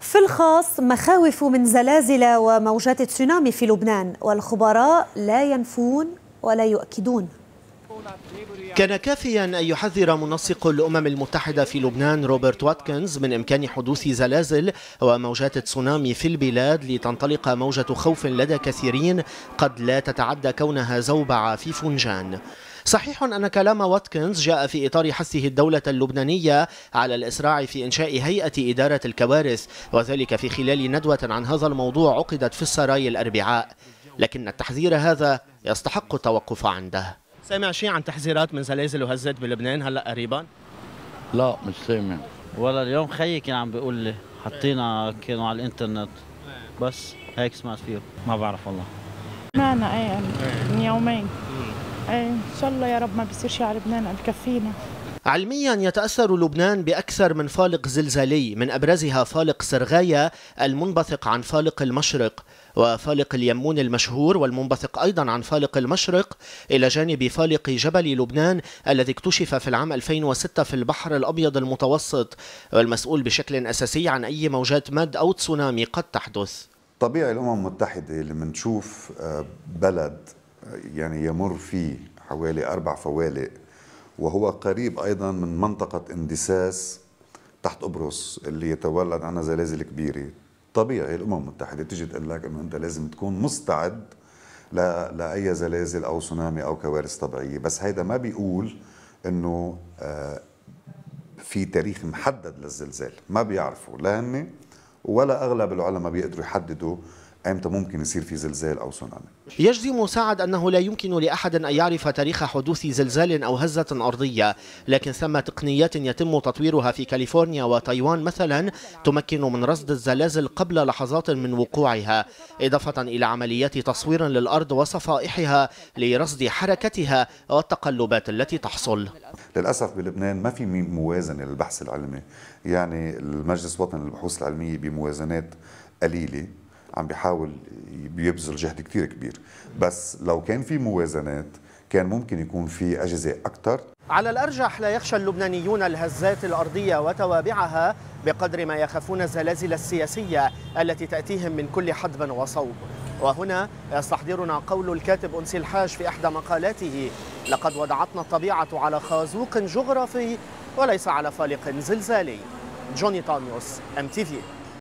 في الخاص مخاوف من زلازل وموجات تسونامي في لبنان والخبراء لا ينفون ولا يؤكدون كان كافيا أن يحذر منسق الأمم المتحدة في لبنان روبرت واتكنز من إمكان حدوث زلازل وموجات تسونامي في البلاد لتنطلق موجة خوف لدى كثيرين قد لا تتعدى كونها زوبعة في فنجان صحيح أن كلام واتكنز جاء في إطار حثه الدولة اللبنانية على الإسراع في إنشاء هيئة إدارة الكوارث وذلك في خلال ندوة عن هذا الموضوع عقدت في السراي الأربعاء لكن التحذير هذا يستحق التوقف عنده سامع شيء عن تحذيرات من زلازل وهزات بلبنان هلا قريبا؟ لا مش سامع ولا اليوم خيي كان عم بيقول لي حطينا كانوا على الانترنت بس هيك سمعت فيه ما بعرف والله معنا ايه من يومين إيه، ان شاء الله يا رب ما بيصير شيء على لبنان بكفينا علميا يتأثر لبنان بأكثر من فالق زلزالي من أبرزها فالق سرغاية المنبثق عن فالق المشرق وفالق اليمون المشهور والمنبثق أيضا عن فالق المشرق إلى جانب فالق جبل لبنان الذي اكتشف في العام 2006 في البحر الأبيض المتوسط والمسؤول بشكل أساسي عن أي موجات مد أو تسونامي قد تحدث طبيعي الأمم المتحدة لما نشوف آه، بلد يعني يمر فيه حوالي أربع فوالق وهو قريب أيضا من منطقة اندساس تحت قبرص اللي يتولد عنها زلازل كبيرة طبيعي الأمم المتحدة تجي تقول لك أنه أنت لازم تكون مستعد لأي زلازل أو تسونامي أو كوارث طبيعية بس هيدا ما بيقول أنه آه، في تاريخ محدد للزلزال ما بيعرفوا لا هن ولا أغلب العلماء بيقدروا يحددوا امتى ممكن يصير في زلزال او تسونامي يجزم سعد انه لا يمكن لاحد ان يعرف تاريخ حدوث زلزال او هزه ارضيه لكن ثم تقنيات يتم تطويرها في كاليفورنيا وتايوان مثلا تمكن من رصد الزلازل قبل لحظات من وقوعها اضافه الى عمليات تصوير للارض وصفائحها لرصد حركتها والتقلبات التي تحصل للاسف بلبنان ما في موازنه للبحث العلمي يعني المجلس الوطني للبحوث العلميه بموازنات قليله عم بيحاول بيبذل جهد كتير كبير بس لو كان في موازنات كان ممكن يكون في أجهزة أكثر على الأرجح لا يخشى اللبنانيون الهزات الأرضية وتوابعها بقدر ما يخافون الزلازل السياسية التي تأتيهم من كل حدب وصوب وهنا يستحضرنا قول الكاتب أنسي الحاج في إحدى مقالاته لقد وضعتنا الطبيعة على خازوق جغرافي وليس على فالق زلزالي جوني تانيوس ام تي في